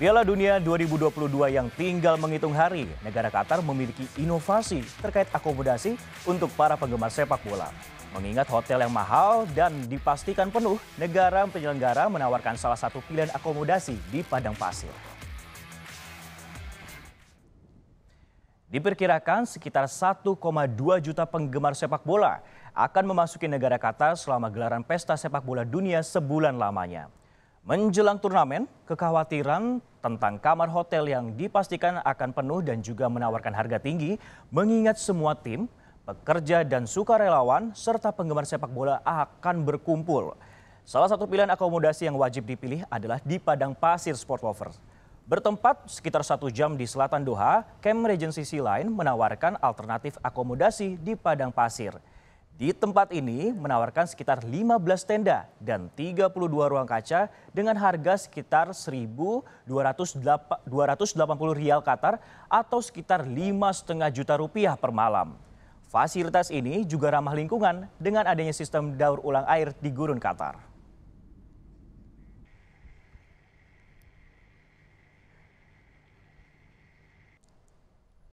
Piala Dunia 2022 yang tinggal menghitung hari, negara Qatar memiliki inovasi terkait akomodasi untuk para penggemar sepak bola. Mengingat hotel yang mahal dan dipastikan penuh, negara penyelenggara menawarkan salah satu pilihan akomodasi di padang pasir. Diperkirakan sekitar 1,2 juta penggemar sepak bola akan memasuki negara Qatar selama gelaran pesta sepak bola dunia sebulan lamanya. Menjelang turnamen, kekhawatiran tentang kamar hotel yang dipastikan akan penuh dan juga menawarkan harga tinggi mengingat semua tim, pekerja dan sukarelawan serta penggemar sepak bola akan berkumpul. Salah satu pilihan akomodasi yang wajib dipilih adalah di Padang Pasir Sport Lovers. Bertempat sekitar satu jam di selatan Doha, Camp Regency Sea Line menawarkan alternatif akomodasi di Padang Pasir. Di tempat ini menawarkan sekitar 15 tenda dan 32 ruang kaca dengan harga sekitar 1.280 rial Qatar atau sekitar 5,5 juta rupiah per malam. Fasilitas ini juga ramah lingkungan dengan adanya sistem daur ulang air di gurun Qatar.